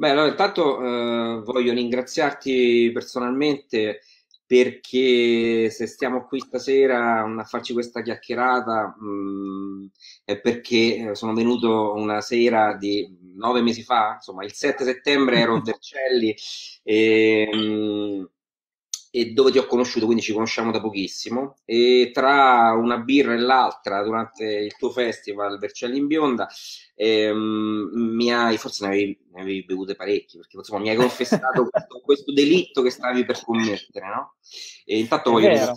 Beh, allora intanto eh, voglio ringraziarti personalmente perché se stiamo qui stasera a farci questa chiacchierata mh, mm, è perché eh, sono venuto una sera di nove mesi fa, insomma il 7 settembre ero a Vercelli e mh, mm, e dove ti ho conosciuto, quindi ci conosciamo da pochissimo. E tra una birra e l'altra, durante il tuo festival Vercelli in Bionda, ehm, mi hai, forse ne avevi, ne avevi bevute parecchie, perché insomma mi hai confessato questo, questo, delitto che stavi per commettere, no? E intanto È voglio iniziare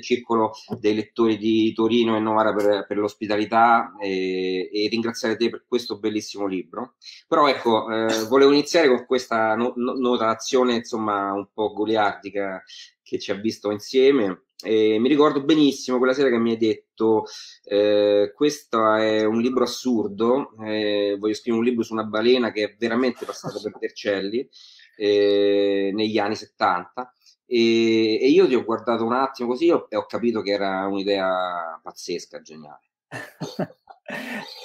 circolo dei lettori di Torino e Novara per, per l'ospitalità e, e, ringraziare te per questo bellissimo libro. Però ecco, eh, volevo iniziare con questa no, no, notazione insomma un po' goliardica che ci ha visto insieme. E mi ricordo benissimo quella sera che mi hai detto: eh, Questo è un libro assurdo. Eh, voglio scrivere un libro su una balena che è veramente passata per Tercelli eh, negli anni 70. E, e, io ti ho guardato un attimo così ho, e ho capito che era un'idea pazzesca, geniale.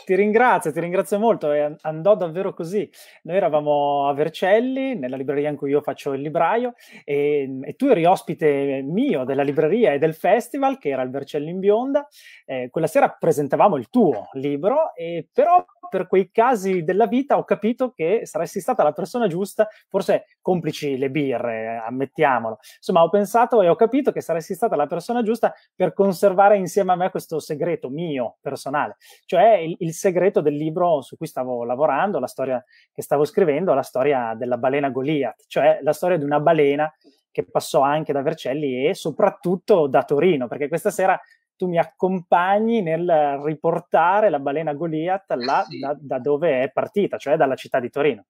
ti ringrazio, ti ringrazio molto e andò davvero così. Noi eravamo a Vercelli, nella libreria in cui io faccio il libraio e, e tu eri ospite mio della libreria e del festival che era il Vercelli in Bionda. Eh, quella sera presentavamo il tuo libro e però per quei casi della vita ho capito che saresti stata la persona giusta, forse complici le birre, ammettiamolo. Insomma, ho pensato e ho capito che saresti stata la persona giusta per conservare insieme a me questo segreto mio, personale, cioè il, il segreto del libro su cui stavo lavorando, la storia che stavo scrivendo, la storia della balena Goliath, cioè la storia di una balena che passò anche da Vercelli e soprattutto da Torino, perché questa sera tu mi accompagni nel riportare la balena Goliath là sì. da, da dove è partita, cioè dalla città di Torino.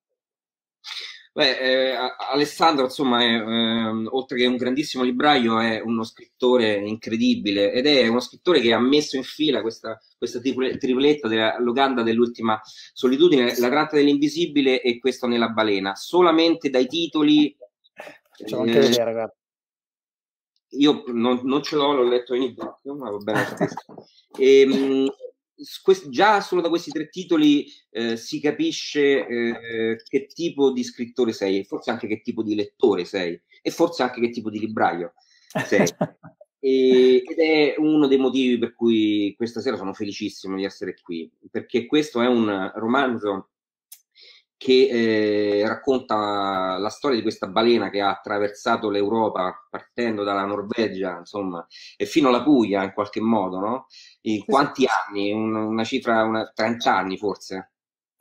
Beh, eh, Alessandro, insomma, è, eh, oltre che un grandissimo libraio, è uno scrittore incredibile ed è uno scrittore che ha messo in fila questa, questa tripletta della Loganda dell'ultima solitudine, La tratta dell'invisibile e questo nella balena. Solamente dai titoli... Facciamo anche eh, vedere, ragazzi. Io non, non, ce l'ho, l'ho letto in ebook, ma va bene. e, già solo da questi tre titoli eh, si capisce eh, che tipo di scrittore sei, e forse anche che tipo di lettore sei, e forse anche che tipo di libraio sei. e, ed è uno dei motivi per cui questa sera sono felicissimo di essere qui, perché questo è un romanzo che eh, racconta la storia di questa balena che ha attraversato l'Europa partendo dalla Norvegia, insomma, e fino alla Puglia in qualche modo, no? In quanti anni? una, una cifra, una, 30 anni forse?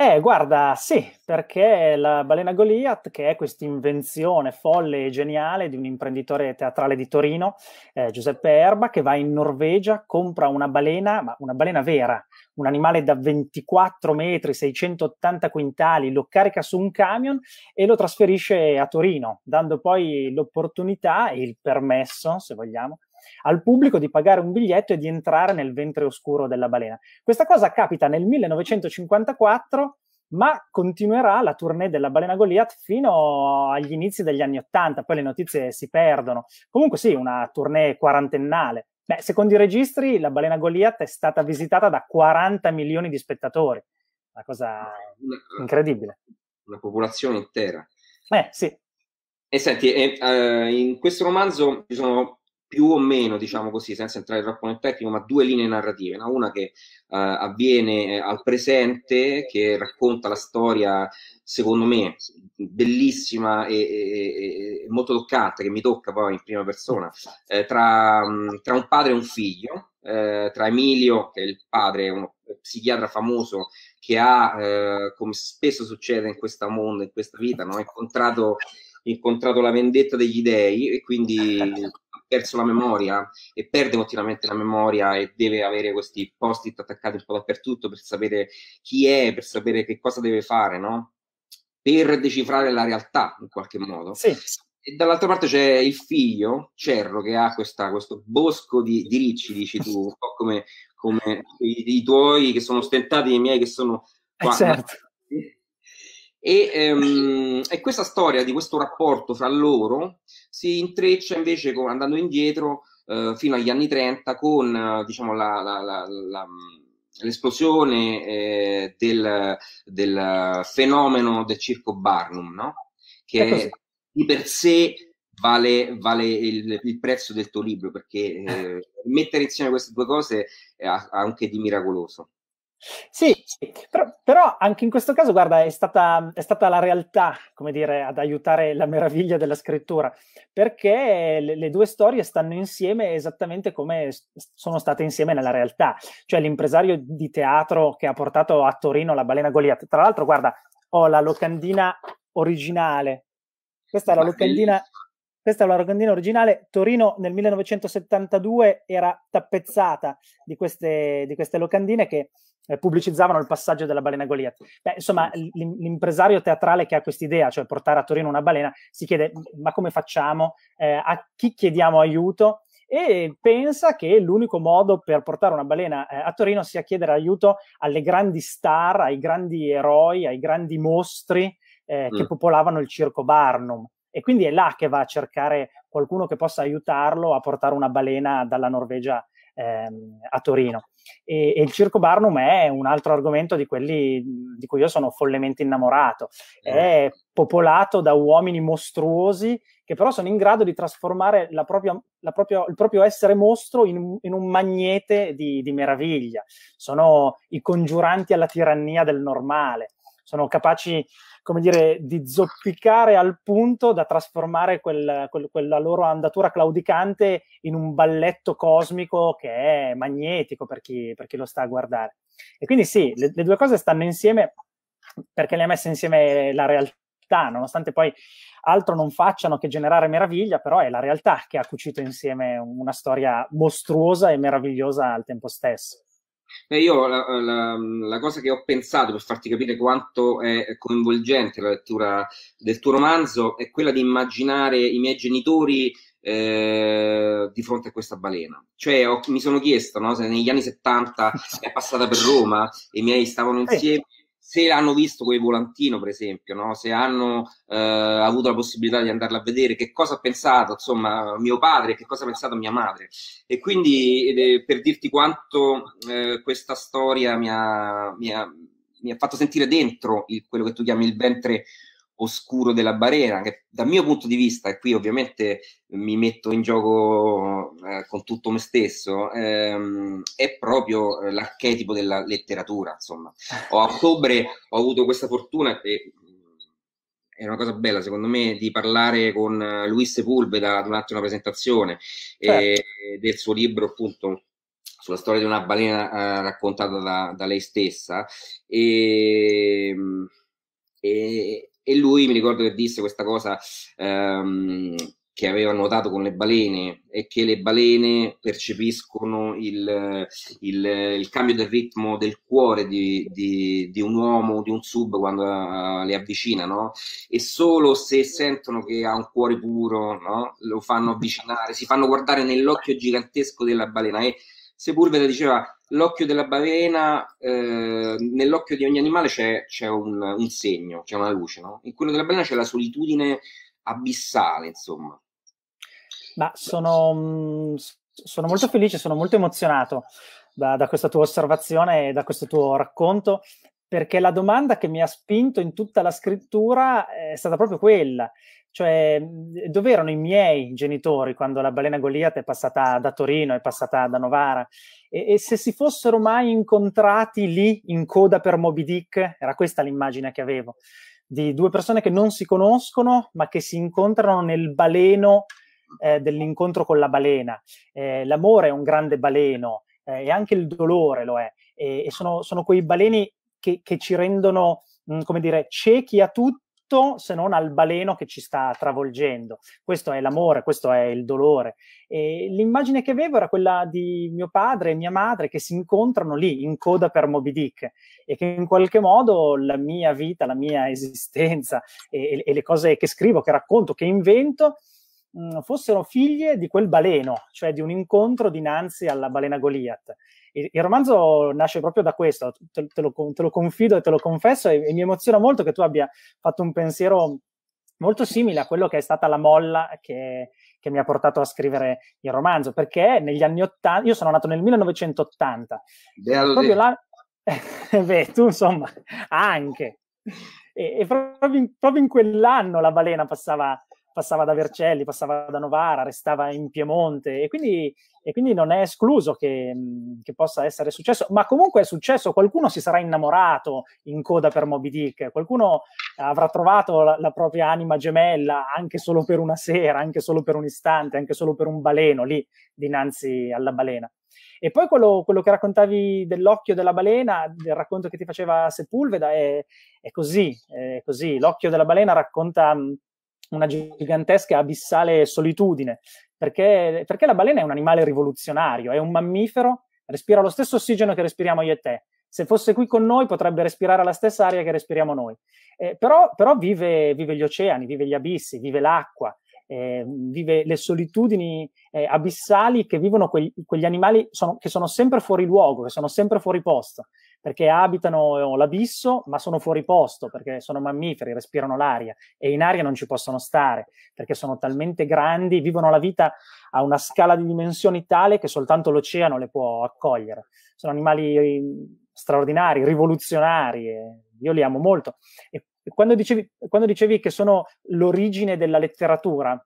Eh, guarda, sì, perché la Balena Goliath, che è questa invenzione folle e geniale di un imprenditore teatrale di Torino, eh, Giuseppe Erba, che va in Norvegia, compra una balena, ma una balena vera, un animale da 24 metri, 680 quintali, lo carica su un camion e lo trasferisce a Torino, dando poi l'opportunità e il permesso, se vogliamo, al pubblico di pagare un biglietto e di entrare nel ventre oscuro della balena. Questa cosa capita nel 1954 ma continuerà la tournée della Balena Goliath fino agli inizi degli anni Ottanta, poi le notizie si perdono. Comunque sì, una tournée quarantennale. Beh, secondo i registri, la Balena Goliath è stata visitata da 40 milioni di spettatori, una cosa incredibile. Una popolazione intera. Eh, sì. E senti, eh, in questo romanzo ci sono più o meno, diciamo così, senza entrare troppo nel tecnico, ma due linee narrative, no? una che uh, avviene eh, al presente, che racconta la storia, secondo me, bellissima e, e, e molto toccante, che mi tocca poi in prima persona, esatto. eh, tra, mm, tra, un padre e un figlio, eh, tra Emilio, che è il padre, uno psichiatra famoso che ha, eh, come spesso succede in questo mondo, in questa vita, no? incontrato, incontrato la vendetta degli dei e quindi perso la memoria e perde continuamente la memoria e deve avere questi post-it attaccati un po' dappertutto per sapere chi è, per sapere che cosa deve fare, no? Per decifrare la realtà in qualche modo. Sì. E dall'altra parte c'è il figlio, Cerro, che ha questa, questo bosco di, di ricci, dici tu, un po' come, come i, i, tuoi che sono stentati, i miei che sono eh, qua. Eh certo e, ehm, e, questa storia di questo rapporto fra loro si intreccia invece con, andando indietro eh, fino agli anni 30 con diciamo, la, la, la, l'esplosione eh, del, del, fenomeno del circo Barnum, no? che, ecco di per sé vale, vale il, il, prezzo del tuo libro perché eh, mettere insieme queste due cose eh, ha anche di miracoloso. Sì, sì. Però, però, anche in questo caso, guarda, è stata, è stata, la realtà, come dire, ad aiutare la meraviglia della scrittura, perché le, le due storie stanno insieme esattamente come sono state insieme nella realtà, cioè l'impresario di teatro che ha portato a Torino la balena Goliath. Tra l'altro, guarda, ho la locandina originale, questa è la locandina... Questa è la locandina originale. Torino nel 1972 era tappezzata di queste, di queste locandine che eh, pubblicizzavano il passaggio della balena Goliath. Beh, insomma, l'impresario teatrale che ha quest'idea, cioè portare a Torino una balena, si chiede ma come facciamo? Eh, a chi chiediamo aiuto? e pensa che l'unico modo per portare una balena eh, a Torino sia chiedere aiuto alle grandi star, ai grandi eroi, ai grandi mostri eh, mm. che popolavano il circo Barnum. E quindi è là che va a cercare qualcuno che possa aiutarlo a portare una balena dalla Norvegia ehm, a Torino. E, e, il Circo Barnum è un altro argomento di quelli di cui io sono follemente innamorato. Eh. È popolato da uomini mostruosi che però sono in grado di trasformare la propria, la propria, il proprio essere mostro in, in un magnete di, di meraviglia. Sono i congiuranti alla tirannia del normale sono capaci, come dire, di zoppicare al punto da trasformare quel, quel, quella loro andatura claudicante in un balletto cosmico che è magnetico per chi, per chi lo sta a guardare. E quindi sì, le, le due cose stanno insieme perché le ha messe insieme la realtà nonostante poi altro non facciano che generare meraviglia, però è la realtà che ha cucito insieme una storia mostruosa e meravigliosa al tempo stesso. Beh, io la, la, la, cosa che ho pensato per farti capire quanto è coinvolgente la lettura del tuo romanzo è quella di immaginare i miei genitori eh, di fronte a questa balena. Cioè, ho, mi sono chiesto no, se negli anni 70 è passata per Roma e i miei stavano eh. insieme se hanno visto quel volantino, per esempio, no? se hanno eh, avuto la possibilità di andarla a vedere, che cosa ha pensato, insomma, mio padre, che cosa ha pensato mia madre. E quindi eh, per dirti quanto eh, questa storia mi ha, mi, ha, mi ha, fatto sentire dentro il, quello che tu chiami il ventre oscuro della barriera, che dal mio punto di vista, e qui ovviamente mi metto in gioco eh, con tutto me stesso, ehm, è proprio eh, l'archetipo della letteratura. Insomma, o a ottobre ho avuto questa fortuna e mm, è una cosa bella secondo me di parlare con eh, Luis Sepulveda durante una presentazione certo. eh, del suo libro appunto sulla storia di una balena eh, raccontata da, da, lei stessa ehm, e, e, e lui mi ricordo che disse questa cosa ehm, che aveva nuotato con le balene e che le balene percepiscono il, il, il cambio del ritmo del cuore di, di, di, un uomo, di un sub quando eh, le avvicina, E solo se sentono che ha un cuore puro, no? Lo fanno avvicinare, si fanno guardare nell'occhio gigantesco della balena e Sepulveda diceva l'occhio della balena, eh, nell'occhio di ogni animale c'è, c'è un, un, segno, c'è una luce, no? In quello della balena c'è la solitudine abissale, insomma. Ma sono, mhmm, sono molto felice, sono molto emozionato da, da questa tua osservazione e da questo tuo racconto, perché la domanda che mi ha spinto in tutta la scrittura eh, è stata proprio quella, cioè, mhmm, dove erano i miei genitori quando la balena Goliath è passata da Torino, è passata da Novara? E, e, se si fossero mai incontrati lì in coda per Moby Dick, era questa l'immagine che avevo, di due persone che non si conoscono, ma che si incontrano nel baleno eh, dell'incontro con la balena. Eh, l'amore è un grande baleno eh, e anche il dolore lo è. E, e sono, sono, quei baleni che, che ci rendono, mh, mhmm, come dire, ciechi a tutti tutto se non al baleno che ci sta travolgendo. Questo è l'amore, questo è il dolore. E l'immagine che avevo era quella di mio padre e mia madre che si incontrano lì in coda per Moby Dick e che in qualche modo la mia vita, la mia esistenza e, e le cose che scrivo, che racconto, che invento mm, fossero figlie di quel baleno, cioè di un incontro dinanzi alla balena Goliath il, il romanzo nasce proprio da questo, te, te, lo, te, lo, confido e te lo confesso e, e mi emoziona molto che tu abbia fatto un pensiero molto simile a quello che è stata la molla che, che, mi ha portato a scrivere il romanzo, perché negli anni 80, io sono nato nel 1980, Belli. proprio là, beh, tu insomma, anche, e, e proprio, in, proprio, in, quell'anno la balena passava passava da Vercelli, passava da Novara, restava in Piemonte e quindi, e quindi non è escluso che, mm, che, possa essere successo, ma comunque è successo, qualcuno si sarà innamorato in coda per Moby Dick, qualcuno avrà trovato la, la propria anima gemella anche solo per una sera, anche solo per un istante, anche solo per un baleno lì dinanzi alla balena. E poi quello, quello, che raccontavi dell'occhio della balena, del racconto che ti faceva Sepulveda, è, è così, è così. L'occhio della balena racconta mm, una gigantesca abissale solitudine, perché, perché la balena è un animale rivoluzionario, è un mammifero, respira lo stesso ossigeno che respiriamo io e te, se fosse qui con noi potrebbe respirare la stessa aria che respiriamo noi. Eh, però, però vive, vive, gli oceani, vive gli abissi, vive l'acqua, eh, vive le solitudini eh, abissali che vivono quegli, quegli animali sono, che sono sempre fuori luogo, che sono sempre fuori posto perché abitano eh, l'abisso, ma sono fuori posto, perché sono mammiferi, respirano l'aria e in aria non ci possono stare, perché sono talmente grandi, vivono la vita a una scala di dimensioni tale che soltanto l'oceano le può accogliere. Sono animali mm, straordinari, rivoluzionari, io li amo molto. E quando dicevi, quando dicevi che sono l'origine della letteratura,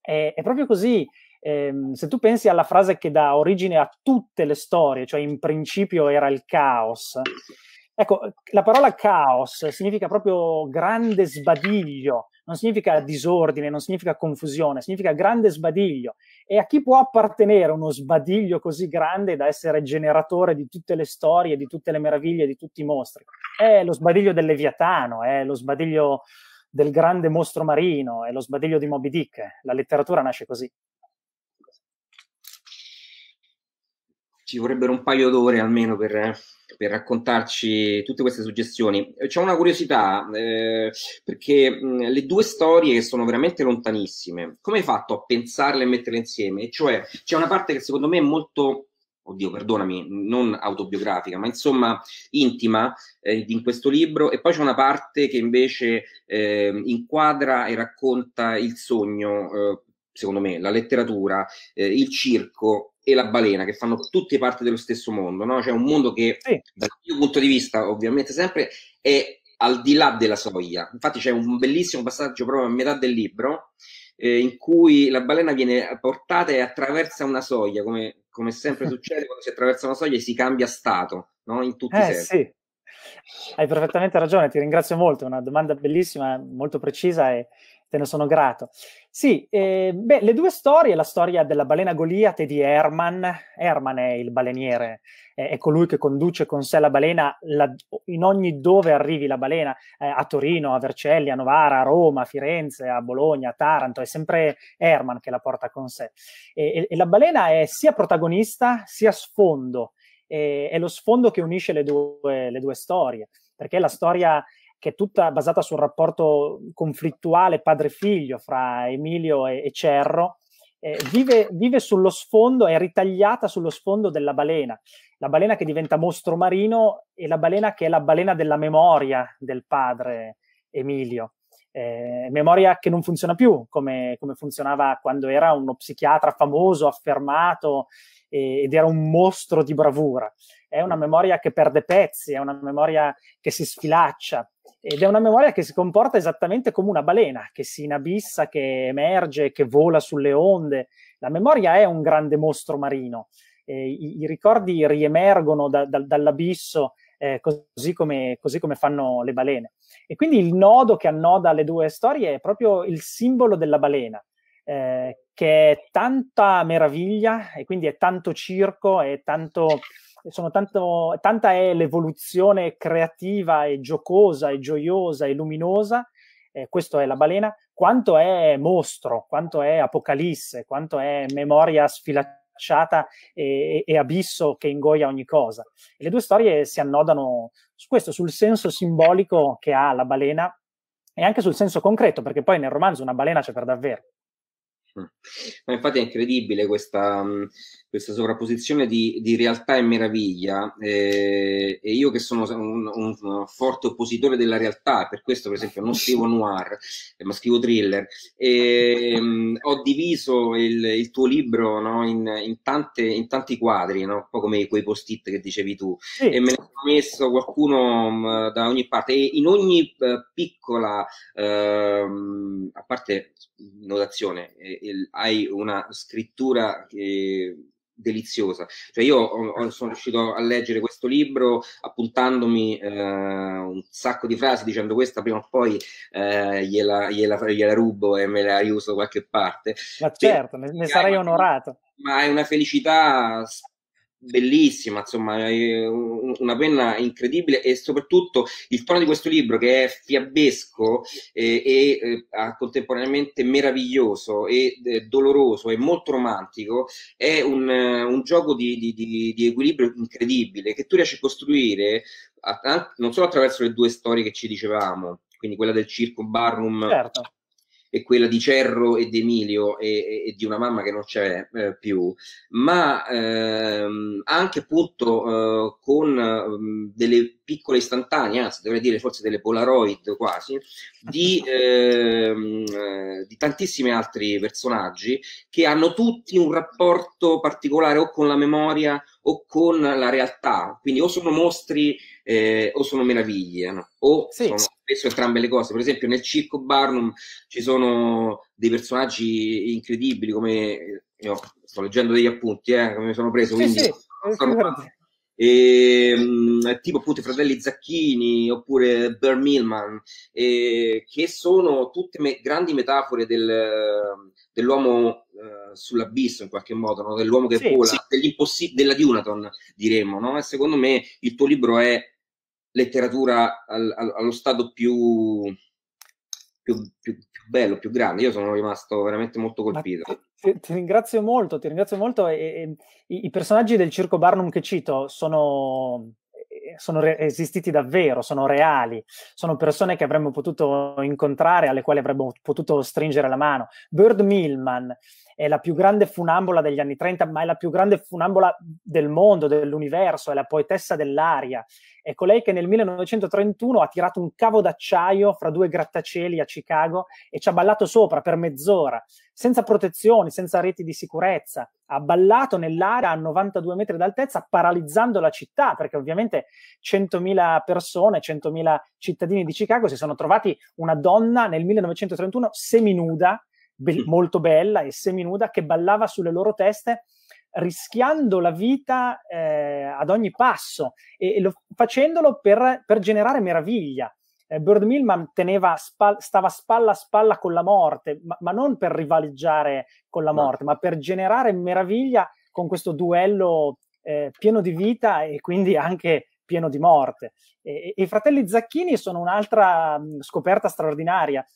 è, è proprio così ehm, se tu pensi alla frase che dà origine a tutte le storie, cioè in principio era il caos, ecco, la parola caos significa proprio grande sbadiglio, non significa disordine, non significa confusione, significa grande sbadiglio. E a chi può appartenere uno sbadiglio così grande da essere generatore di tutte le storie, di tutte le meraviglie, di tutti i mostri? È lo sbadiglio del Leviatano, è lo sbadiglio del grande mostro marino, è lo sbadiglio di Moby Dick. Eh. La letteratura nasce così. ci vorrebbero un paio d'ore almeno per, per raccontarci tutte queste suggestioni. Eh, c'è una curiosità, eh, perché mh, le due storie sono veramente lontanissime. Come hai fatto a pensarle e metterle insieme? cioè, c'è una parte che secondo me è molto oddio, perdonami, non autobiografica, ma insomma intima eh, in questo libro, e poi c'è una parte che invece eh, inquadra e racconta il sogno eh, secondo me, la letteratura, eh, il circo e la balena, che fanno tutte parte dello stesso mondo, no? Cioè un mondo che, sì. dal mio punto di vista, ovviamente sempre, è al di là della soglia. Infatti c'è un bellissimo passaggio proprio a metà del libro, eh, in cui la balena viene portata e attraversa una soglia, come, come sempre succede quando si attraversa una soglia e si cambia stato, no? In tutti eh, i sensi. Sì. Hai perfettamente ragione, ti ringrazio molto, è una domanda bellissima, molto precisa e te ne sono grato. Sì, eh, beh, le due storie, la storia della balena Goliath e di Herman. Herman è il baleniere, è, è colui che conduce con sé la balena la, in ogni dove arrivi la balena, eh, a Torino, a Vercelli, a Novara, a Roma, a Firenze, a Bologna, a Taranto, è sempre Herman che la porta con sé. E, e, e la balena è sia protagonista sia sfondo, è lo sfondo che unisce le due, le due storie perché la storia che è tutta basata sul rapporto conflittuale padre-figlio fra Emilio e, e Cerro, eh, vive, vive, sullo sfondo, è ritagliata sullo sfondo della balena, la balena che diventa mostro marino e la balena che è la balena della memoria del padre Emilio. Eh, memoria che non funziona più come, come, funzionava quando era uno psichiatra famoso, affermato eh, ed era un mostro di bravura. È una memoria che perde pezzi, è una memoria che si sfilaccia, ed è una memoria che si comporta esattamente come una balena, che si inabissa, che emerge, che vola sulle onde. La memoria è un grande mostro marino. Eh, i, i, ricordi riemergono da, da, dall'abisso, eh, così, come, così, come, fanno le balene. E quindi il nodo che annoda le due storie è proprio il simbolo della balena, eh, che è tanta meraviglia e quindi è tanto circo, è tanto tanto, tanta è l'evoluzione creativa e giocosa e gioiosa e luminosa, eh, questo è la balena, quanto è mostro, quanto è apocalisse, quanto è memoria sfilacciata e, e abisso che ingoia ogni cosa. E le due storie si annodano su questo, sul senso simbolico che ha la balena e anche sul senso concreto, perché poi nel romanzo una balena c'è per davvero. Mm. Ma infatti è incredibile questa, mm, questa sovrapposizione di, di realtà e meraviglia eh, e io che sono un, un, forte oppositore della realtà, per questo per esempio non scrivo noir, eh, ma scrivo thriller, e, ehm, mh, ho diviso il, il tuo libro no, in, in, tante, in, tanti quadri, no? un po' come quei post-it che dicevi tu, sì. e me ne ho messo qualcuno mh, mm, da ogni parte e in ogni uh, piccola, uh, a parte notazione, eh, il, hai una scrittura che deliziosa. Cioè io ho, sono riuscito a leggere questo libro appuntandomi eh, un sacco di frasi dicendo questa prima o poi eh, gliela, gliela, gliela, rubo e me la riuso da qualche parte. Ma certo, ne, ne sarei onorato ma è una felicità bellissima, insomma, una penna incredibile e soprattutto il tono di questo libro che è fiabesco eh, e, e eh, contemporaneamente meraviglioso e, e eh, doloroso e molto romantico, è un, un gioco di, di, di, di equilibrio incredibile che tu riesci a costruire a, a, non solo attraverso le due storie che ci dicevamo, quindi quella del circo Barrum. certo e quella di Cerro ed Emilio e, e, e di una mamma che non c'è eh, più, ma ehm, anche appunto eh, con um, delle piccole istantanee, anzi dovrei dire forse delle Polaroid quasi, di, ehm, eh, di tantissimi altri personaggi che hanno tutti un rapporto particolare o con la memoria o con la realtà, quindi o sono mostri eh, o sono meraviglie, no? o sì, sono spesso entrambe le cose. Per esempio nel Circo Barnum ci sono dei personaggi incredibili come... Eh, io sto leggendo degli appunti, eh, come mi sono preso, sì, quindi... Sì, e, ehm, tipo appunto i fratelli Zacchini oppure Bear Millman, eh, che sono tutte me- grandi metafore del, dell'uomo eh, sull'abisso in qualche modo, no? dell'uomo che sì, vola, sì. della Dunaton diremmo, no? e secondo me il tuo libro è letteratura al, al, allo stato più, più, più, più, bello, più grande. Io sono rimasto veramente molto colpito. Ti, ti, ringrazio molto, ti ringrazio molto. E, e, i, i, personaggi del circo Barnum che cito sono sono re- esistiti davvero, sono reali, sono persone che avremmo potuto incontrare, alle quali avremmo potuto stringere la mano. Bird Millman è la più grande funambola degli anni 30, ma è la più grande funambola del mondo, dell'universo, è la poetessa dell'aria. È colei che nel 1931 ha tirato un cavo d'acciaio fra due grattacieli a Chicago e ci ha ballato sopra per mezz'ora, senza protezioni, senza reti di sicurezza ha ballato nell'area a 92 metri d'altezza, paralizzando la città, perché ovviamente 100.000 persone, 100.000 cittadini di Chicago si sono trovati una donna nel 1931 seminuda, be- molto bella e seminuda, che ballava sulle loro teste rischiando la vita eh, ad ogni passo e, e lo, facendolo per, per generare meraviglia eh, Bird Millman teneva spal- stava spalla a spalla con la morte, ma, ma non per rivaleggiare con la morte, no. ma per generare meraviglia con questo duello eh, pieno di vita e quindi anche pieno di morte. E, e I fratelli Zacchini sono un'altra mh, scoperta straordinaria.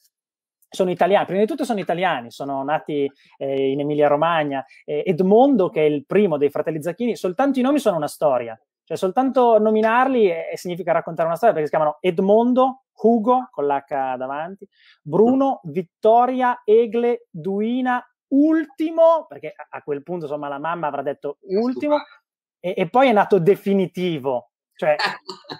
Sono italiani, prima di tutto sono italiani, sono nati eh, in Emilia-Romagna. Eh, Edmondo, che è il primo dei fratelli Zacchini, soltanto i nomi sono una storia, cioè soltanto nominarli è, eh, significa raccontare una storia perché si chiamano Edmondo, Hugo con l'H davanti, Bruno, Vittoria, Egle, Duina, ultimo, perché a quel punto insomma la mamma avrà detto ultimo, e, e poi è nato definitivo, cioè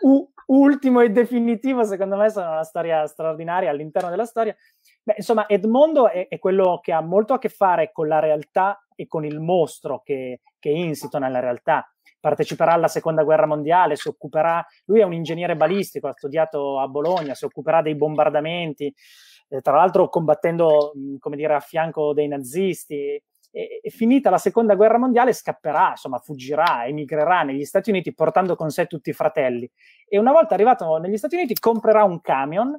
u- ultimo e definitivo secondo me sono una storia straordinaria all'interno della storia. Beh, insomma, Edmondo è, è quello che ha molto a che fare con la realtà e con il mostro che, che insito nella realtà. Parteciperà alla seconda guerra mondiale, si occuperà, lui è un ingegnere balistico, ha studiato a Bologna, si occuperà dei bombardamenti, eh, tra l'altro combattendo, come dire, a fianco dei nazisti. E, e finita la seconda guerra mondiale scapperà, insomma, fuggirà, emigrerà negli Stati Uniti portando con sé tutti i fratelli. E una volta arrivato negli Stati Uniti comprerà un camion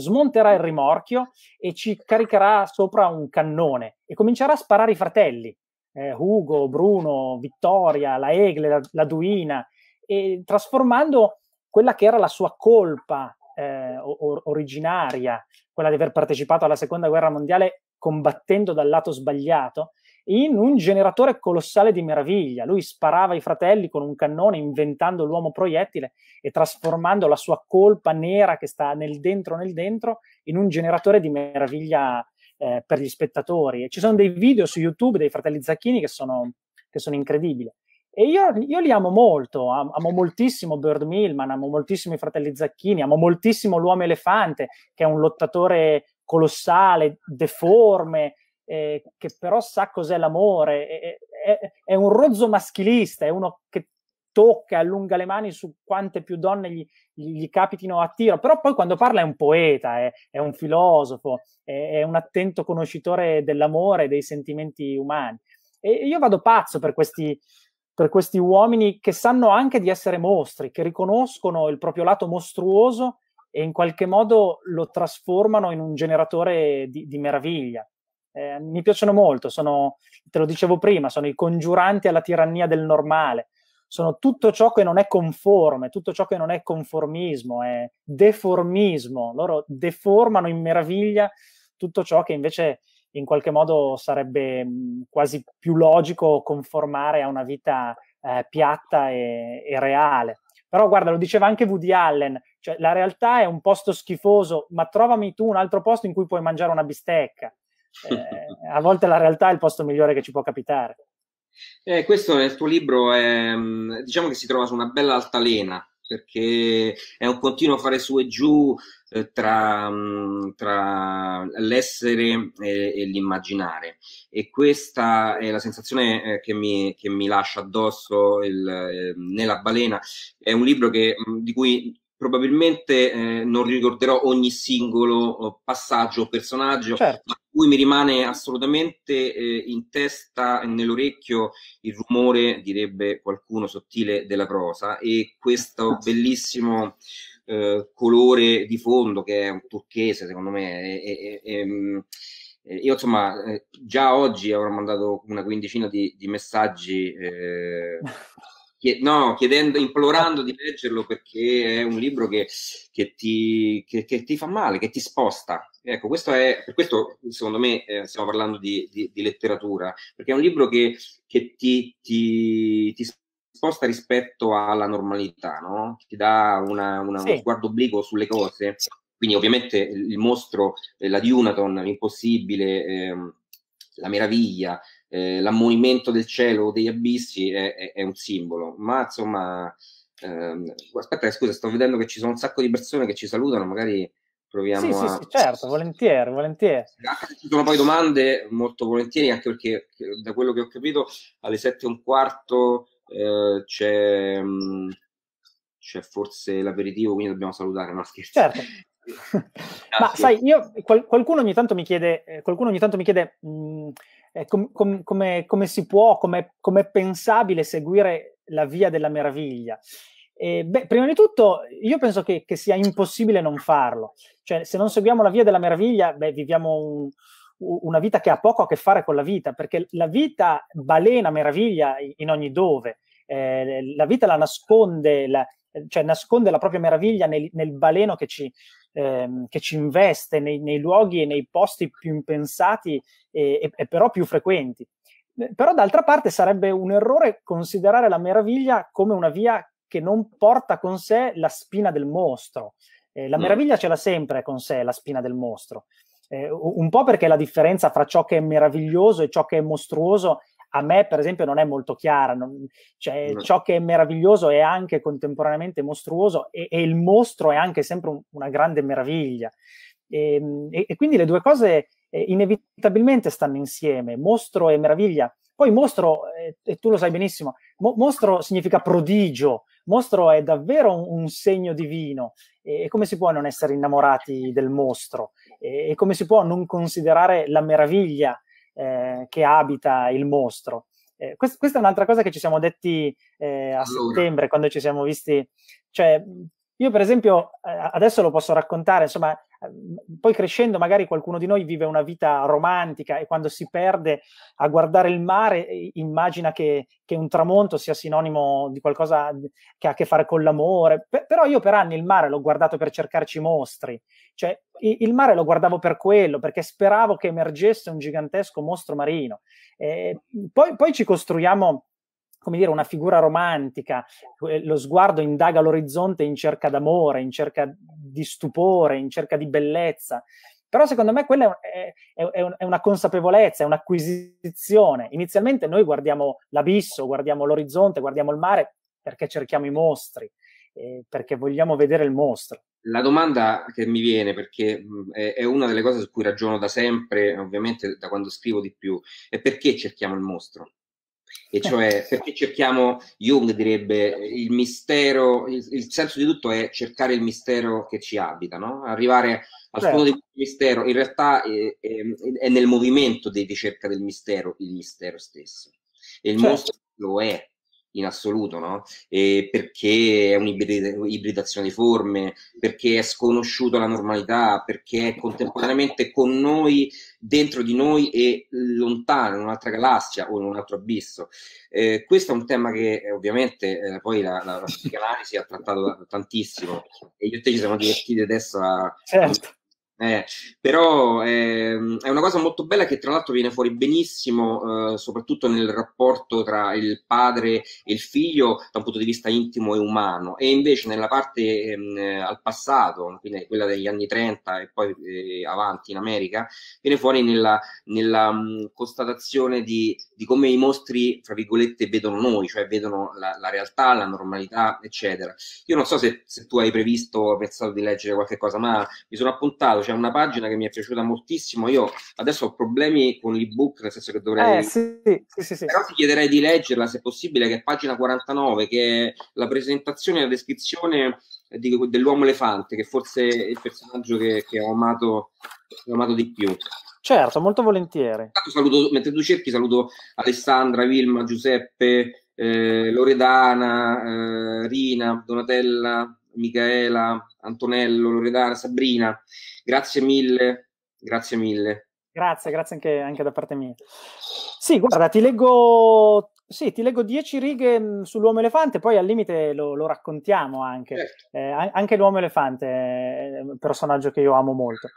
smonterà il rimorchio e ci caricherà sopra un cannone e comincerà a sparare i fratelli, eh, Ugo, Bruno, Vittoria, la Egle, la, la Duina, e trasformando quella che era la sua colpa eh, or- originaria, quella di aver partecipato alla seconda guerra mondiale combattendo dal lato sbagliato, in un generatore colossale di meraviglia. Lui sparava i fratelli con un cannone inventando l'uomo proiettile e trasformando la sua colpa nera che sta nel dentro nel dentro in un generatore di meraviglia eh, per gli spettatori. E ci sono dei video su YouTube dei fratelli Zacchini che sono, che sono incredibili. E io, io, li amo molto, amo, amo moltissimo Bird Millman, amo moltissimo i fratelli Zacchini, amo moltissimo l'uomo elefante, che è un lottatore colossale, deforme, eh, che però sa cos'è l'amore, è, è, è, un rozzo maschilista, è uno che tocca, e allunga le mani su quante più donne gli, gli capitino a tiro, però poi quando parla è un poeta, è, è un filosofo, è, un attento conoscitore dell'amore e dei sentimenti umani. E io vado pazzo per questi, per questi uomini che sanno anche di essere mostri, che riconoscono il proprio lato mostruoso e in qualche modo lo trasformano in un generatore di, di meraviglia eh, mi piacciono molto, sono, te lo dicevo prima, sono i congiuranti alla tirannia del normale, sono tutto ciò che non è conforme, tutto ciò che non è conformismo, è deformismo, loro deformano in meraviglia tutto ciò che invece in qualche modo sarebbe quasi più logico conformare a una vita eh, piatta e, e reale. Però guarda, lo diceva anche Woody Allen, cioè la realtà è un posto schifoso, ma trovami tu un altro posto in cui puoi mangiare una bistecca eh, a volte la realtà è il posto migliore che ci può capitare. Eh, questo nel tuo libro è, mm, diciamo che si trova su una bella altalena perché è un continuo fare su e giù eh, tra, mm, tra, l'essere e, e, l'immaginare e questa è la sensazione eh, che, mi, che, mi, lascia addosso il, eh, nella balena è un libro che, mm, di cui probabilmente eh, non ricorderò ogni singolo eh, passaggio o personaggio, certo. ma cui mi rimane assolutamente eh, in testa e nell'orecchio il rumore, direbbe qualcuno sottile, della prosa e questo bellissimo eh, colore di fondo che è un turchese, secondo me. È, è, è, mm, eh, io insomma eh, già oggi avrò mandato una quindicina di, di messaggi no, chiedendo, implorando di leggerlo perché è un libro che, che, ti, che, che ti, fa male, che ti sposta. Ecco, questo è, per questo secondo me eh, stiamo parlando di, di, di, letteratura, perché è un libro che, ti, ti, ti, sposta rispetto alla normalità, no? ti dà una, una, sì. uno sguardo obliquo sulle cose. Quindi ovviamente il mostro, eh, la Dunaton, l'impossibile, eh, la meraviglia, eh, l'ammonimento del cielo o degli abissi è, è, è un simbolo, ma insomma, ehm, aspetta, scusa, sto vedendo che ci sono un sacco di persone che ci salutano, magari proviamo sì, a... Sì, sì, certo, volentieri, volentieri. Anche ci sono poi domande, molto volentieri, anche perché da quello che ho capito alle sette e un quarto eh, c'è, mh, mm, c'è, forse l'aperitivo, quindi dobbiamo salutare, no scherzo. Certo. Ma sai, io, qual- qualcuno ogni tanto mi chiede, eh, qualcuno ogni tanto mi chiede mh, mm, com, com, come, come, si può, come, è pensabile seguire la via della meraviglia? Eh, beh, prima di tutto, io penso che, che, sia impossibile non farlo. Cioè, se non seguiamo la via della meraviglia, beh, viviamo un, una vita che ha poco a che fare con la vita, perché la vita balena meraviglia in ogni dove. Eh, la vita la nasconde, la, cioè nasconde la propria meraviglia nel, nel baleno che ci, ehm, che ci investe nei, nei, luoghi e nei posti più impensati e, e, e però più frequenti. Però d'altra parte sarebbe un errore considerare la meraviglia come una via che non porta con sé la spina del mostro. Eh, la mm. meraviglia ce l'ha sempre con sé la spina del mostro. Eh, un po' perché la differenza fra ciò che è meraviglioso e ciò che è mostruoso a me per esempio non è molto chiara, non, cioè, no. ciò che è meraviglioso è anche contemporaneamente mostruoso e, e il mostro è anche sempre un, una grande meraviglia. E, ehm, e, e, quindi le due cose eh, inevitabilmente stanno insieme, mostro e meraviglia. Poi mostro, eh, e tu lo sai benissimo, mo- mostro significa prodigio, mostro è davvero un, un segno divino. E, e, come si può non essere innamorati del mostro? E, come si può non considerare la meraviglia eh, che abita il mostro. Eh, quest- questa è un'altra cosa che ci siamo detti eh, a allora. settembre, quando ci siamo visti, cioè io per esempio eh, adesso lo posso raccontare, insomma, ehm, poi crescendo magari qualcuno di noi vive una vita romantica e quando si perde a guardare il mare eh, immagina che, che un tramonto sia sinonimo di qualcosa che ha a che fare con l'amore, P- però io per anni il mare l'ho guardato per cercarci mostri, cioè il mare lo guardavo per quello, perché speravo che emergesse un gigantesco mostro marino. E poi, poi ci costruiamo come dire, una figura romantica, eh, lo sguardo indaga l'orizzonte in cerca d'amore, in cerca di stupore, in cerca di bellezza. Però secondo me quella è, è, è una consapevolezza, è un'acquisizione. Inizialmente noi guardiamo l'abisso, guardiamo l'orizzonte, guardiamo il mare perché cerchiamo i mostri, eh, perché vogliamo vedere il mostro. La domanda che mi viene, perché mm, è una delle cose su cui ragiono da sempre, ovviamente da quando scrivo di più, è perché cerchiamo il mostro? E cioè perché cerchiamo, Jung direbbe, il mistero, il, il, senso di tutto è cercare il mistero che ci abita, no? arrivare al certo. fondo del mistero, in realtà è, è, è, nel movimento di ricerca del mistero il mistero stesso. E il certo. mostro lo è, in assoluto, no? E perché è un'ibridazione di forme, perché è sconosciuto alla normalità, perché è contemporaneamente con noi dentro di noi e lontano, in un'altra galassia o in un altro abisso. Eh, questo è un tema che eh, ovviamente eh, poi la, la, la psicanalisi ha trattato tantissimo e io e te ci siamo divertiti adesso a, certo. Eh, però ehm, è una cosa molto bella che tra l'altro viene fuori benissimo, eh, soprattutto nel rapporto tra il padre e il figlio da un punto di vista intimo e umano, e invece nella parte ehm, al passato, quindi quella degli anni 30 e poi eh, avanti in America, viene fuori nella, nella mh, constatazione di di come i mostri, fra virgolette, vedono noi, cioè vedono la, la realtà, la normalità, eccetera. Io non so se, se tu hai previsto o pensato di leggere qualche cosa, ma mi sono appuntato, c'è una pagina che mi è piaciuta moltissimo, io adesso ho problemi con l'ebook, nel senso che dovrei... Eh, sì, sì, sì, sì. Però ti chiederei di leggerla, se possibile, che è pagina 49, che è la presentazione e la descrizione di, dell'uomo elefante, che forse è il personaggio che, che ho, amato, che ho amato di più. Certo, molto volentieri. Saluto, mentre tu cerchi, saluto Alessandra, Vilma, Giuseppe, eh, Loredana, eh, Rina, Donatella, Micaela, Antonello, Loredana, Sabrina. Grazie mille, grazie mille. Grazie, grazie anche, anche da parte mia. Sì, guarda, ti leggo sì, ti leggo dieci righe sull'uomo elefante, poi al limite lo, lo raccontiamo anche. Certo. Eh, anche l'uomo elefante è un personaggio che io amo molto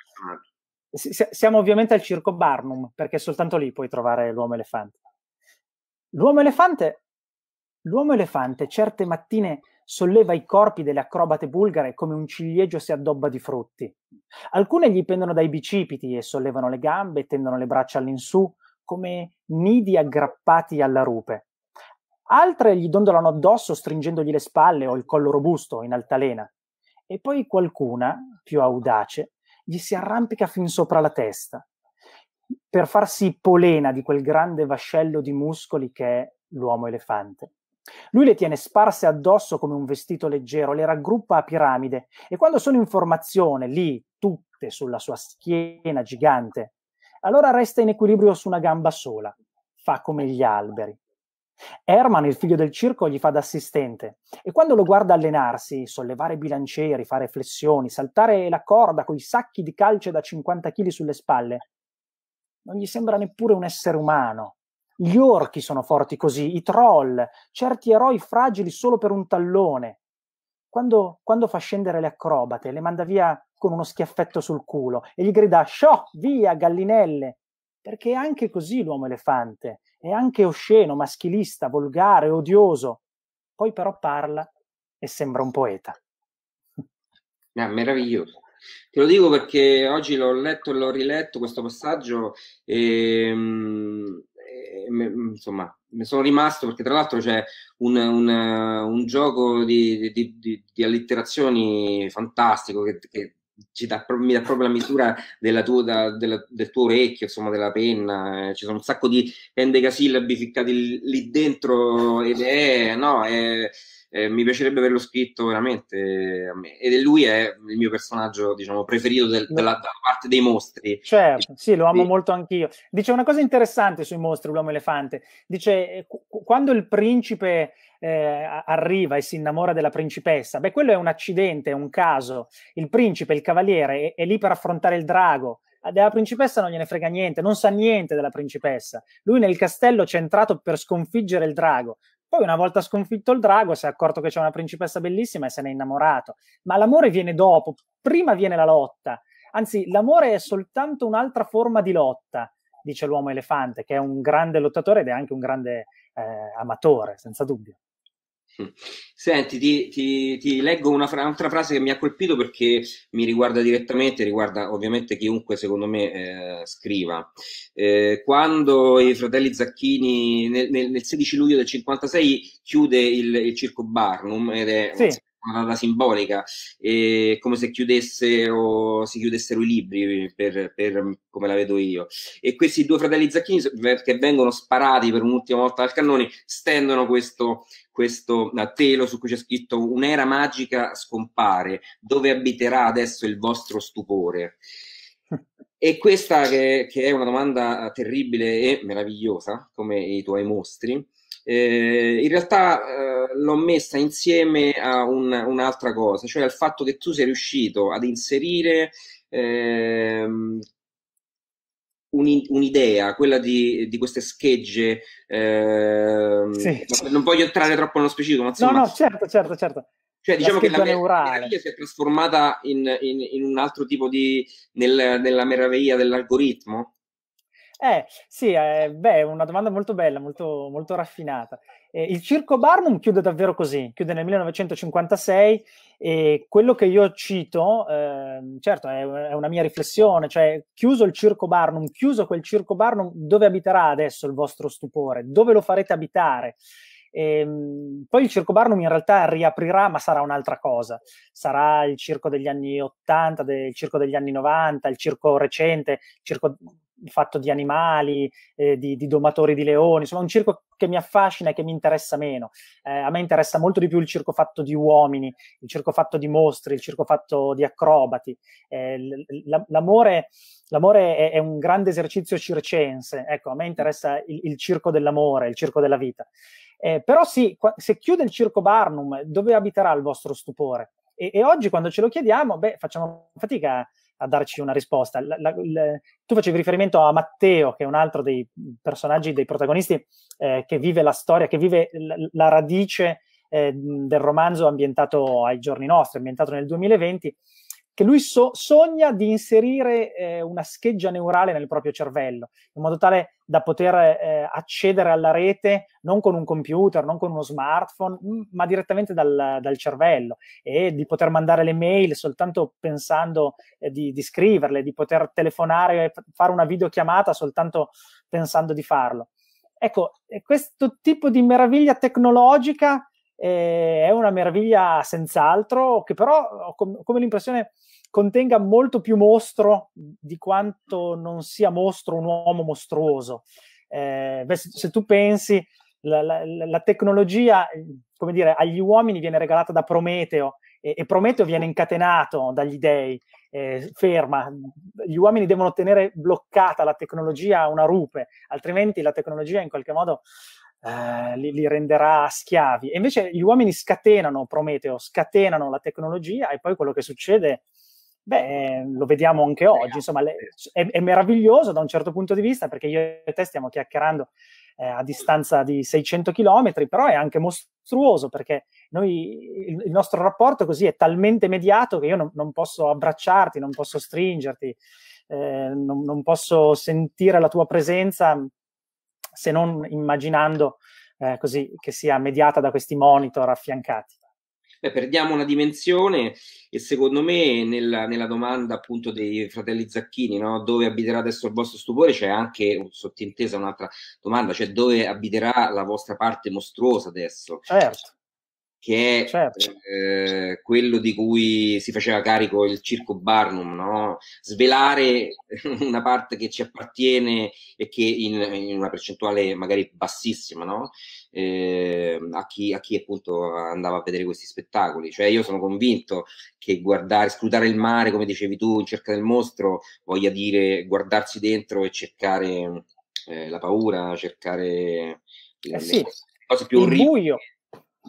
siamo ovviamente al circo Barnum, perché soltanto lì puoi trovare l'uomo elefante. L'uomo elefante, l'uomo elefante certe mattine solleva i corpi delle acrobate bulgare come un ciliegio si addobba di frutti. Alcune gli pendono dai bicipiti e sollevano le gambe e tendono le braccia all'insù come nidi aggrappati alla rupe. Altre gli dondolano addosso stringendogli le spalle o il collo robusto in altalena. E poi qualcuna, più audace, gli si arrampica fin sopra la testa per farsi polena di quel grande vascello di muscoli che è l'uomo elefante. Lui le tiene sparse addosso come un vestito leggero, le raggruppa a piramide e quando sono in formazione, lì, tutte sulla sua schiena gigante, allora resta in equilibrio su una gamba sola, fa come gli alberi. Herman, il figlio del circo, gli fa da assistente e quando lo guarda allenarsi, sollevare bilancieri, fare flessioni, saltare la corda coi sacchi di calce da 50 kg sulle spalle, non gli sembra neppure un essere umano. Gli orchi sono forti così, i troll, certi eroi fragili solo per un tallone. Quando, quando fa scendere le acrobate, le manda via con uno schiaffetto sul culo e gli grida: Sciò, via, gallinelle! perché è anche così l'uomo elefante, è anche osceno, maschilista, volgare, odioso, poi però parla e sembra un poeta. Ah, meraviglioso. Te lo dico perché oggi l'ho letto e l'ho riletto questo passaggio e, mm, e mm, insomma ne sono rimasto perché tra l'altro c'è un, un, un gioco di, di, di, di, allitterazioni fantastico che, che dà, mi dà proprio la misura della tua, da, della, del tuo orecchio, insomma, della penna. Eh, ci sono un sacco di endecasillabi ficcati lì dentro ed è, no, è, eh, mi piacerebbe averlo scritto veramente a me. Ed è lui è il mio personaggio, diciamo, preferito del, della, della, parte dei mostri. Certo, sì, lo amo molto anch'io. Dice una cosa interessante sui mostri, l'uomo elefante. Dice, eh, quando il principe eh, arriva e si innamora della principessa, beh, quello è un accidente, è un caso. Il principe, il cavaliere, è, è lì per affrontare il drago ah, della principessa non gliene frega niente, non sa niente della principessa. Lui nel castello c'è entrato per sconfiggere il drago, poi una volta sconfitto il drago si è accorto che c'è una principessa bellissima e se n'è innamorato. Ma l'amore viene dopo, prima viene la lotta. Anzi, l'amore è soltanto un'altra forma di lotta, dice l'uomo elefante, che è un grande lottatore ed è anche un grande eh, amatore, senza dubbio. Mm. Senti, ti, ti, ti leggo una fra- un'altra frase che mi ha colpito perché mi riguarda direttamente, riguarda ovviamente chiunque secondo me eh, scriva. Eh, quando i fratelli Zacchini nel, nel, nel, 16 luglio del 1956 chiude il, il circo Barnum ed è sì una data simbolica, è come se chiudessero, si chiudessero i libri, per, per, come la vedo io. E questi due fratelli Zacchini, che vengono sparati per un'ultima volta dal cannone, stendono questo, questo telo su cui c'è scritto un'era magica scompare, dove abiterà adesso il vostro stupore? E questa che, che, è una domanda terribile e meravigliosa, come i tuoi mostri, eh, in realtà eh, l'ho messa insieme a un, un'altra cosa, cioè al fatto che tu sei riuscito ad inserire ehm, un, un'idea, quella di, di queste schegge. Ehm, sì. Non voglio entrare troppo nello specifico, ma insomma, no, no, certo, certo, certo cioè diciamo che la meraviglia si è trasformata in, in, in un altro tipo di nel, nella meraviglia dell'algoritmo eh, sì, eh, beh, è una domanda molto bella, molto, molto raffinata. Eh, il circo Barnum chiude davvero così, chiude nel 1956 e quello che io cito, eh, certo, è, è, una mia riflessione, cioè chiuso il circo Barnum, chiuso quel circo Barnum, dove abiterà adesso il vostro stupore? Dove lo farete abitare? E, ehm, poi il circo Barnum in realtà riaprirà, ma sarà un'altra cosa. Sarà il circo degli anni 80, del, il circo degli anni 90, il circo recente, il circo fatto di animali, eh, di, di, domatori di leoni, insomma un circo che mi affascina e che mi interessa meno. Eh, a me interessa molto di più il circo fatto di uomini, il circo fatto di mostri, il circo fatto di acrobati. Eh, l- l'amore, l'amore è, è, un grande esercizio circense, ecco, a me interessa il, il circo dell'amore, il circo della vita. Eh, però sì, qua, se chiude il circo Barnum, dove abiterà il vostro stupore? E, e oggi quando ce lo chiediamo, beh, facciamo fatica a a darci una risposta. La, la, la, tu facevi riferimento a Matteo, che è un altro dei personaggi, dei protagonisti, eh, che vive la storia, che vive la radice eh, del romanzo ambientato ai giorni nostri, ambientato nel 2020 che lui so- sogna di inserire eh, una scheggia neurale nel proprio cervello, in modo tale da poter eh, accedere alla rete non con un computer, non con uno smartphone, ma direttamente dal, dal cervello e di poter mandare le mail soltanto pensando eh, di, di scriverle, di poter telefonare, e fare una videochiamata soltanto pensando di farlo. Ecco, questo tipo di meraviglia tecnologica eh, è una meraviglia senz'altro, che però ho com- come l'impressione contenga molto più mostro di quanto non sia mostro un uomo mostruoso. Eh, beh, se, se, tu pensi, la, la, la, tecnologia, come dire, agli uomini viene regalata da Prometeo e, e Prometeo viene incatenato dagli dei, eh, ferma. Gli uomini devono tenere bloccata la tecnologia a una rupe, altrimenti la tecnologia in qualche modo eh, li, li, renderà schiavi. E invece gli uomini scatenano Prometeo, scatenano la tecnologia e poi quello che succede, beh, lo vediamo anche oggi. Insomma, le, è, è, meraviglioso da un certo punto di vista perché io e te stiamo chiacchierando eh, a distanza di 600 km, però è anche mostruoso perché noi, il, il nostro rapporto così è talmente mediato che io non, non posso abbracciarti, non posso stringerti. Eh, non, non, posso sentire la tua presenza se non immaginando eh, così che sia mediata da questi monitor affiancati? Beh, perdiamo una dimensione e secondo me nella, nella domanda appunto dei fratelli Zacchini, no? dove abiterà adesso il vostro stupore, c'è anche uh, sottintesa un'altra domanda, cioè dove abiterà la vostra parte mostruosa adesso. Certo che è certo. eh, quello di cui si faceva carico il circo Barnum, no? svelare una parte che ci appartiene e che in, in una percentuale magari bassissima no? eh, a, chi, a, chi, appunto andava a vedere questi spettacoli. Cioè io sono convinto che guardare, scrutare il mare, come dicevi tu, in cerca del mostro, voglia dire guardarsi dentro e cercare eh, la paura, cercare... Eh le, sì. Cose più il orribili. buio,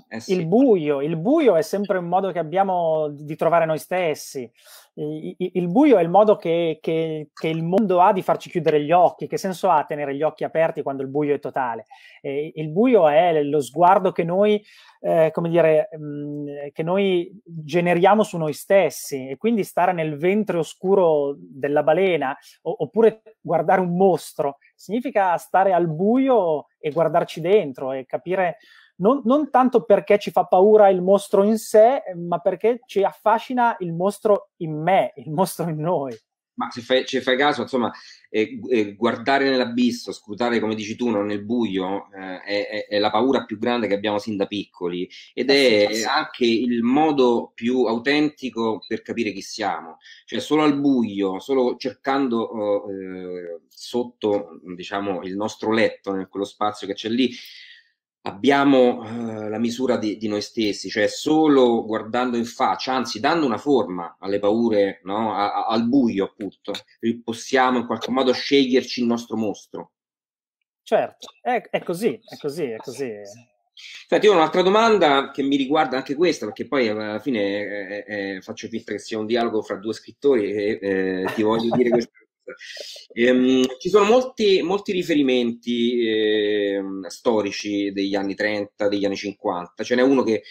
eh sì. il, buio, il buio è sempre un modo che abbiamo di trovare noi stessi. Il buio è il modo che, che, che, il mondo ha di farci chiudere gli occhi. Che senso ha tenere gli occhi aperti quando il buio è totale? Eh, il buio è lo sguardo che noi, eh, come dire, mh, mm, che noi generiamo su noi stessi. E quindi stare nel ventre oscuro della balena o, oppure guardare un mostro significa stare al buio e guardarci dentro e capire non, non tanto perché ci fa paura il mostro in sé, ma perché ci affascina il mostro in me, il mostro in noi ma se fai, ci fai caso, insomma, eh, eh, guardare nell'abisso, scrutare come dici tu, non nel buio, eh, è, è, la paura più grande che abbiamo sin da piccoli ed eh è anche il modo più autentico per capire chi siamo. Cioè, solo al buio, solo cercando oh, eh, sotto, diciamo, il nostro letto, nel quello spazio che c'è lì, abbiamo eh, la misura di, di, noi stessi, cioè solo guardando in faccia, anzi dando una forma alle paure, no? a, a, al buio appunto, possiamo in qualche modo sceglierci il nostro mostro. Certo, è, è così, è così, è così. Senti, io ho un'altra domanda che mi riguarda anche questa, perché poi alla fine eh, eh, eh faccio finta che sia un dialogo fra due scrittori e eh, ti voglio dire questa Ehm, ci sono molti, molti riferimenti eh, storici degli anni 30, degli anni 50, ce n'è uno che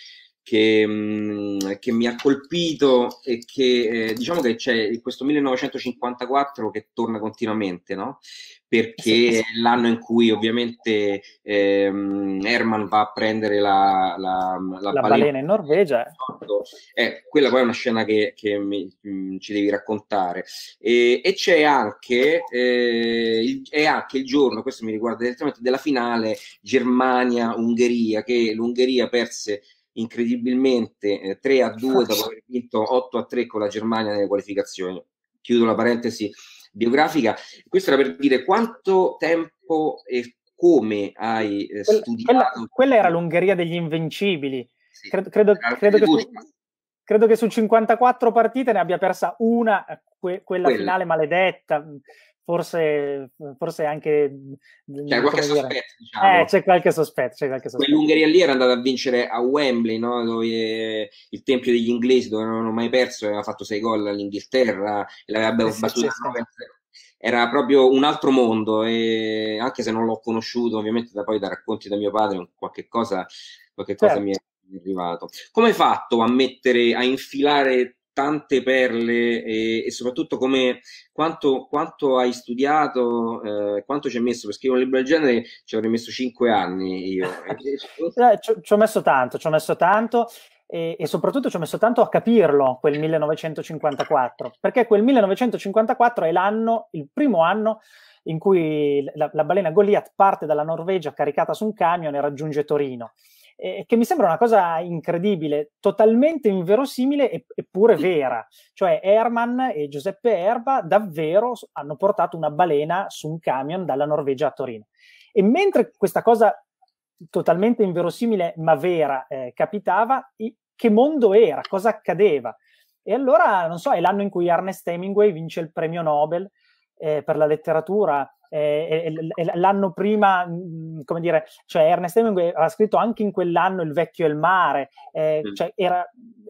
che, mm, che, mi ha colpito e che eh, diciamo che c'è questo 1954 che torna continuamente, no? perché è l'anno in cui ovviamente ehm, Herman va a prendere la, la, la, la balena, balena in Norvegia. Eh. Esatto. eh, quella poi è una scena che, che mi, mh, mm, ci devi raccontare. E, e c'è anche, eh, il, è anche il giorno, questo mi riguarda direttamente, della finale Germania-Ungheria, che l'Ungheria perse incredibilmente 3 eh, a 2 dopo aver vinto 8 a 3 con la Germania nelle qualificazioni. Chiudo la parentesi biografica. Questo era per dire quanto tempo e come hai eh, studiato. Quella, quella, era l'Ungheria degli invincibili. Sì, credo, credo, credo, che su, credo, che su, 54 partite ne abbia persa una, eh, que, quella, quella, finale maledetta forse, mhmm, forse anche... Mhmm, c'è qualche, sospetto, diciamo. eh, c'è qualche sospetto, c'è qualche sospetto. Quell'Ungheria lì era andata a vincere a Wembley, no? dove eh, il tempio degli inglesi, dove non avevano mai perso, aveva fatto sei gol all'Inghilterra, e l'aveva eh sì, battuta sì, 9 era proprio un altro mondo e anche se non l'ho conosciuto ovviamente da poi da racconti da mio padre qualche cosa, qualche certo. cosa mi è arrivato come hai fatto a mettere a infilare tante perle e, e soprattutto come, quanto, quanto, hai studiato, eh, quanto ci hai messo per scrivere un libro del genere, ci avrei messo cinque anni io. Oh". Eh, ci, ci ho messo tanto, ci ho messo tanto e, e, soprattutto ci ho messo tanto a capirlo quel 1954, perché quel 1954 è l'anno, il primo anno in cui la, la balena Goliath parte dalla Norvegia caricata su un camion e raggiunge Torino eh, che mi sembra una cosa incredibile, totalmente inverosimile eppure vera. Cioè Herman e Giuseppe Erba davvero hanno portato una balena su un camion dalla Norvegia a Torino. E mentre questa cosa totalmente inverosimile ma vera eh, capitava, che mondo era? Cosa accadeva? E allora, non so, è l'anno in cui Ernest Hemingway vince il premio Nobel eh, per la letteratura eh, l'anno prima, mm, mm, come dire, cioè Ernest Hemingway aveva scritto anche in quell'anno Il vecchio e il mare, eh, mm. cioè era,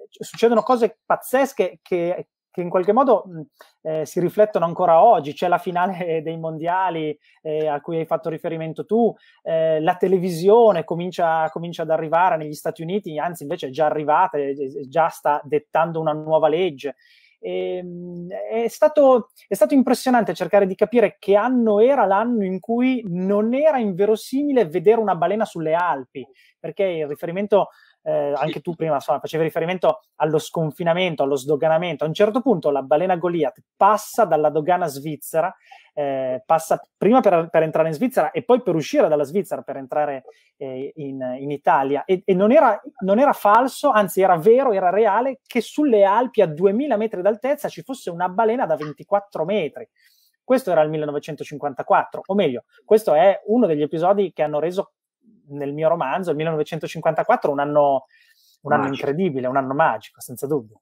cioè, succedono cose pazzesche che, che in qualche modo mm, eh, si riflettono ancora oggi, c'è la finale dei mondiali eh, a cui hai fatto riferimento tu, eh, la televisione comincia, comincia, ad arrivare negli Stati Uniti, anzi invece è già arrivata, già sta dettando una nuova legge. E, ehm, è, stato, è stato impressionante cercare di capire che anno era l'anno in cui non era inverosimile vedere una balena sulle Alpi, perché il riferimento eh, anche tu prima insomma, facevi riferimento allo sconfinamento, allo sdoganamento. A un certo punto la balena Goliath passa dalla dogana svizzera, eh, passa prima per, per, entrare in Svizzera e poi per uscire dalla Svizzera, per entrare eh, in, in, Italia. E, e non, era, non, era, falso, anzi era vero, era reale, che sulle Alpi a 2000 metri d'altezza ci fosse una balena da 24 metri. Questo era il 1954, o meglio, questo è uno degli episodi che hanno reso nel mio romanzo, il 1954, un anno, un anno incredibile, un anno magico, senza dubbio.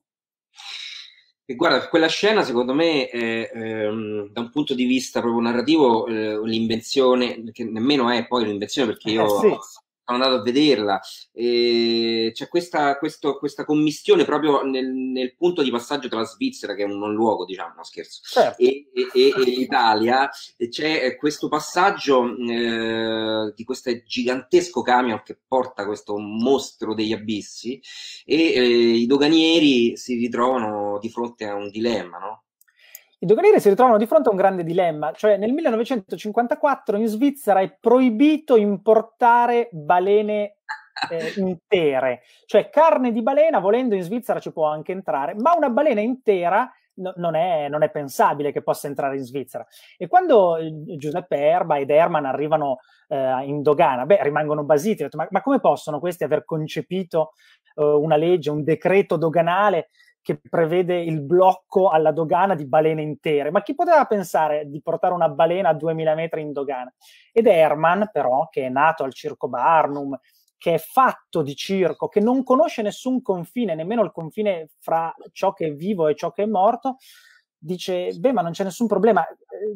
E guarda, quella scena secondo me è, ehm, da un punto di vista proprio narrativo eh, l'invenzione, che nemmeno è poi un'invenzione perché eh, io eh, sì sono andato a vederla. E c'è questa, questo, questa commistione proprio nel, nel, punto di passaggio tra la Svizzera, che è un non luogo, diciamo, no scherzo, certo. e, e, e, l'Italia. C'è eh, questo passaggio eh, di questo gigantesco camion che porta questo mostro degli abissi e eh, i doganieri si ritrovano di fronte a un dilemma, no? I doganieri si ritrovano di fronte a un grande dilemma, cioè nel 1954 in Svizzera è proibito importare balene eh, intere, cioè carne di balena, volendo in Svizzera ci può anche entrare, ma una balena intera No, non, è, non, è, pensabile che possa entrare in Svizzera. E quando eh, Giuseppe Erba ed Herman arrivano eh, in dogana, beh, rimangono basiti, ma, ma, come possono questi aver concepito eh, una legge, un decreto doganale che prevede il blocco alla dogana di balene intere. Ma chi poteva pensare di portare una balena a 2000 metri in dogana? Ed Herman, però, che è nato al circo Barnum, che è fatto di circo, che non conosce nessun confine, nemmeno il confine fra ciò che è vivo e ciò che è morto, dice, beh, ma non c'è nessun problema, eh,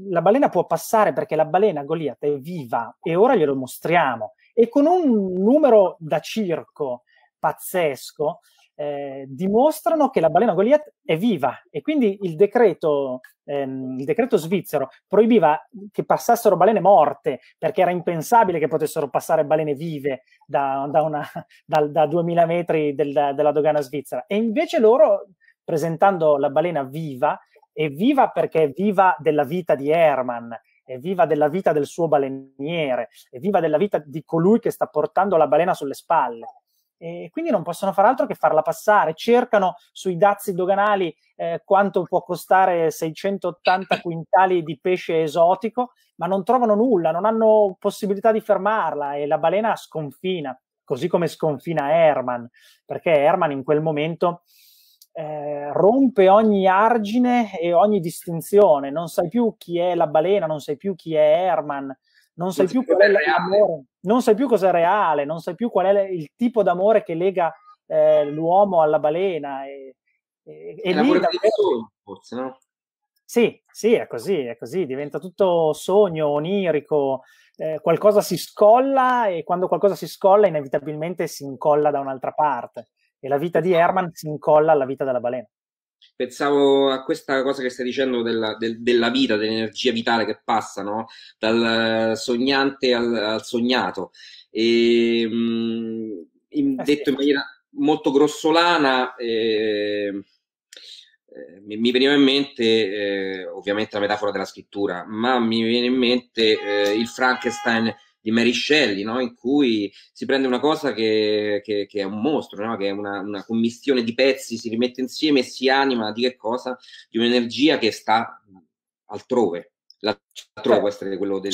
la balena può passare perché la balena Goliath è viva e ora glielo mostriamo. E con un numero da circo pazzesco, eh, dimostrano che la balena Goliath è viva e quindi il decreto, ehm, il decreto svizzero proibiva che passassero balene morte perché era impensabile che potessero passare balene vive da, da, una, da, da 2000 metri del, della dogana svizzera e invece loro presentando la balena viva è viva perché è viva della vita di Herman è viva della vita del suo baleniere, è viva della vita di colui che sta portando la balena sulle spalle e quindi non possono far altro che farla passare. Cercano sui dazi doganali eh, quanto può costare 680 quintali di pesce esotico, ma non trovano nulla, non hanno possibilità di fermarla e la balena sconfina, così come sconfina Herman, perché Herman in quel momento eh, rompe ogni argine e ogni distinzione, non sai più chi è la balena, non sai più chi è Herman, non sai più qual è l'amore non sai più cosa è reale, non sai più qual è il tipo d'amore che lega eh, l'uomo alla balena. E, e, e lì, davvero... forse, no? Sì, sì, è così, è così, diventa tutto sogno, onirico, eh, qualcosa si scolla e quando qualcosa si scolla inevitabilmente si incolla da un'altra parte e la vita di esatto. Herman si incolla alla vita della balena. Pensavo a questa cosa che stai dicendo della, del, della vita, dell'energia vitale che passa no? dal sognante al, al sognato. E, mh, mm, in, eh detto in maniera molto grossolana, ehm, eh, mi veniva in mente eh, ovviamente la metafora della scrittura, ma mi viene in mente eh, il Frankenstein di Mariscelli, no? in cui si prende una cosa che, che, che è un mostro, no? che è una, una, commissione di pezzi, si rimette insieme e si anima di che cosa? Di un'energia che sta altrove. L'altrove certo. può essere quello del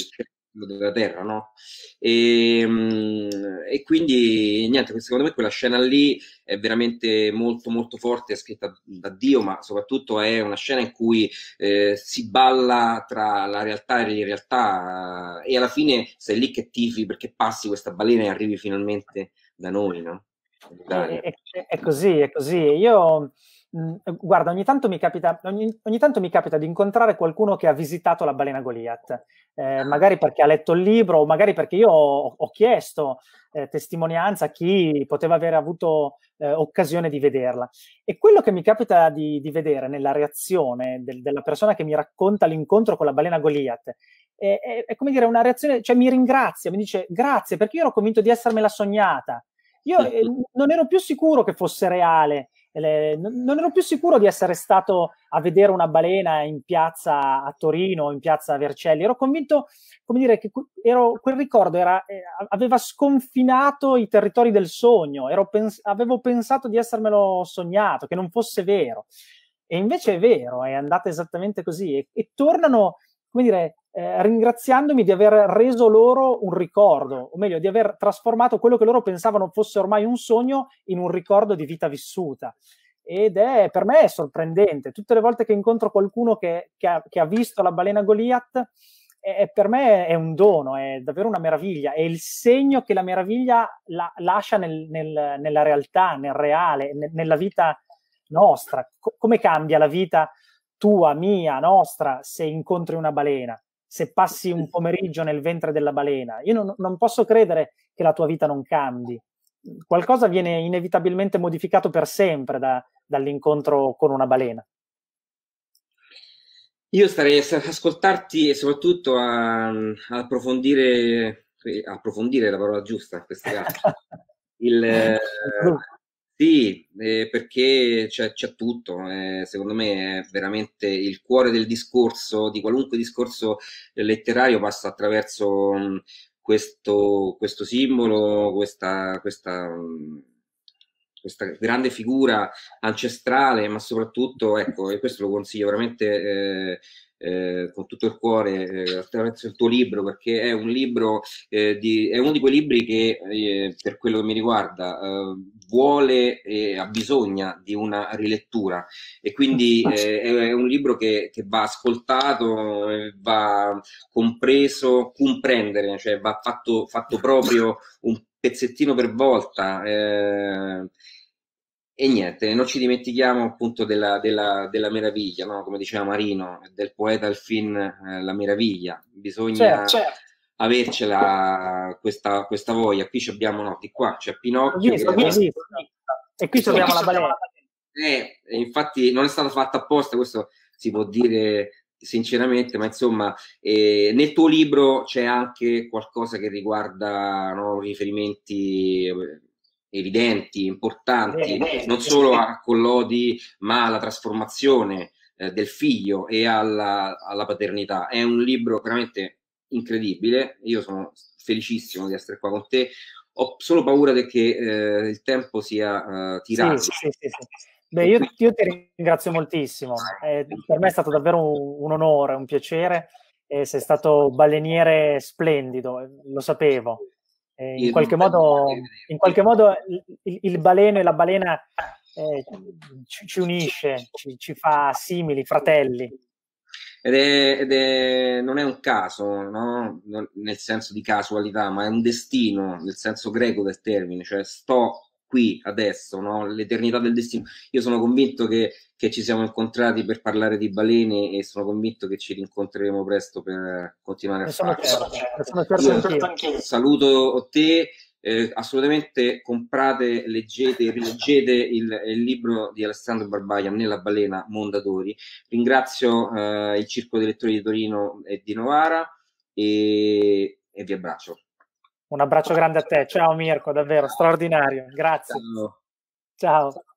della terra, no? E, ehm, e, quindi niente, secondo me quella scena lì è veramente molto molto forte, è scritta da Dio, ma soprattutto è una scena in cui eh, si balla tra la realtà e l'irrealtà e alla fine sei lì che tifi perché passi questa balena e arrivi finalmente da noi, no? È, è, è così, è così. Io Mm, guarda, ogni tanto, capita, ogni, ogni tanto, mi capita, di incontrare qualcuno che ha visitato la balena Goliath, eh, ah. magari perché ha letto il libro o magari perché io ho, ho chiesto eh, testimonianza a chi poteva avere avuto eh, occasione di vederla. E quello che mi capita di, di vedere nella reazione del, della persona che mi racconta l'incontro con la balena Goliath è, è, è come dire una reazione, cioè mi ringrazia, mi dice grazie perché io ero convinto di essermela sognata. Io eh, non ero più sicuro che fosse reale le, non ero più sicuro di essere stato a vedere una balena in piazza a Torino, in piazza Vercelli. Ero convinto, come dire, che ero, quel ricordo era, eh, aveva sconfinato i territori del sogno. Pens- avevo pensato di essermelo sognato, che non fosse vero. E invece è vero, è andata esattamente così. E, e tornano come dire, eh, ringraziandomi di aver reso loro un ricordo, o meglio, di aver trasformato quello che loro pensavano fosse ormai un sogno in un ricordo di vita vissuta. Ed è per me è sorprendente. Tutte le volte che incontro qualcuno che, che, ha, che ha, visto la balena Goliath, è, per me è un dono, è davvero una meraviglia, è il segno che la meraviglia la, lascia nel, nel, nella realtà, nel reale, nel, nella vita nostra. Co- come cambia la vita tua, mia, nostra, se incontri una balena, se passi un pomeriggio nel ventre della balena. Io non, non posso credere che la tua vita non cambi. Qualcosa viene inevitabilmente modificato per sempre da, dall'incontro con una balena. Io starei ad ascoltarti e soprattutto a, a approfondire, approfondire la parola giusta questa questo caso, sì, eh, perché c'è, c'è tutto, eh, secondo me è veramente il cuore del discorso, di qualunque discorso letterario passa attraverso mh, mm, questo, questo, simbolo, questa, questa, mh, mm, questa, grande figura ancestrale, ma soprattutto, ecco, e questo lo consiglio veramente... Eh, eh, con tutto il cuore eh, attraverso il tuo libro perché è un libro eh, di, è uno di quei libri che eh, per quello che mi riguarda eh, vuole e ha bisogno di una rilettura e quindi eh, è un libro che, che va ascoltato va compreso comprendere cioè va fatto, fatto proprio un pezzettino per volta e niente, non ci dimentichiamo appunto della, della, della meraviglia, no? come diceva Marino, del poeta al fin eh, la meraviglia. Bisogna certo, certo. avercela questa, questa, voglia. Qui abbiamo, no, di qua c'è Pinocchio. Visto, che visto, visto. E qui abbiamo la balena. Eh, infatti non è stato fatto apposta, questo si può dire sinceramente, ma insomma, eh, nel tuo libro c'è anche qualcosa che riguarda no, riferimenti eh, evidenti, importanti, eh, non solo a Collodi, ma alla trasformazione eh, del figlio e alla, alla, paternità. È un libro veramente incredibile. Io sono felicissimo di essere qua con te. Ho solo paura che eh, il tempo sia eh, tirato. Sì, sì, sì, Beh, io, io, ti ringrazio moltissimo. Eh, per me è stato davvero un, un onore, un piacere. sei stato baleniere splendido, eh, lo sapevo. Eh, in, qualche modo, in, qualche modo, il, il, baleno e la balena ah, eh, ci, ci, unisce, ci, ci, fa simili, fratelli. Ed, è, ed è, non è un caso, no? nel senso di casualità, ma è un destino, nel senso greco del termine, cioè sto qui, adesso, no? l'eternità del destino. Io sono convinto che, che, ci siamo incontrati per parlare di balene e sono convinto che ci rincontreremo presto per continuare a fare. Certo, certo saluto te. Eh, assolutamente comprate, leggete, rileggete il, il, libro di Alessandro Barbaia, Nella balena Mondadori. Ringrazio eh, il Circo dei Lettori di Torino e di Novara e, e vi abbraccio. Un abbraccio grande a te. Ciao Mirko, davvero straordinario. Grazie. Ciao. Ciao.